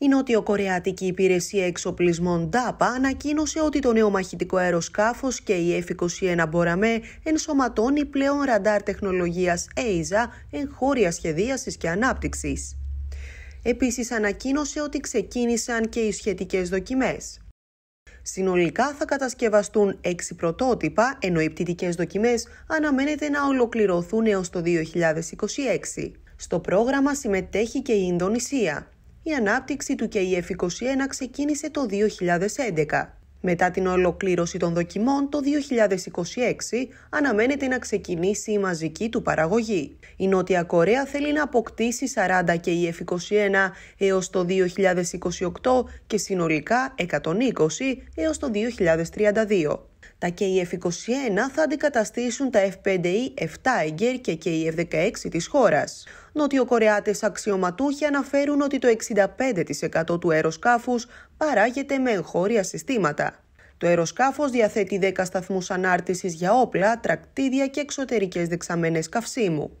Η Νότιο-Κορεάτικη Υπηρεσία Εξοπλισμών ΤΑΠΑ ανακοίνωσε ότι το νέο μαχητικό αεροσκάφος και η F-21 Μποραμέ ενσωματώνει πλέον ραντάρ τεχνολογίας εν εγχώρια σχεδίασης και ανάπτυξης. Επίσης ανακοίνωσε ότι ξεκίνησαν και οι σχετικές δοκιμές. Συνολικά θα κατασκευαστούν 6 πρωτότυπα, ενώ οι πτυτικές δοκιμές αναμένεται να ολοκληρωθούν έως το 2026. Στο πρόγραμμα συμμετέχει και η Ινδονησία η ανάπτυξη του και η 21 ξεκίνησε το 2011. Μετά την ολοκλήρωση των δοκιμών το 2026 αναμένεται να ξεκινήσει η μαζική του παραγωγή. Η Νότια Κορέα θέλει να αποκτήσει 40 και η 21 έως το 2028 και συνολικά 120 έως το 2032. Τα KF-21 θα αντικαταστήσουν τα F5E-7 7 Eger και kf 16 της χώρας. Νοτιοκορεάτες αξιωματούχοι αναφέρουν ότι το 65% του αεροσκάφους παράγεται με εγχώρια συστήματα. Το αεροσκάφος διαθέτει 10 σταθμούς ανάρτησης για όπλα, τρακτίδια και εξωτερικές δεξαμένε καυσίμου.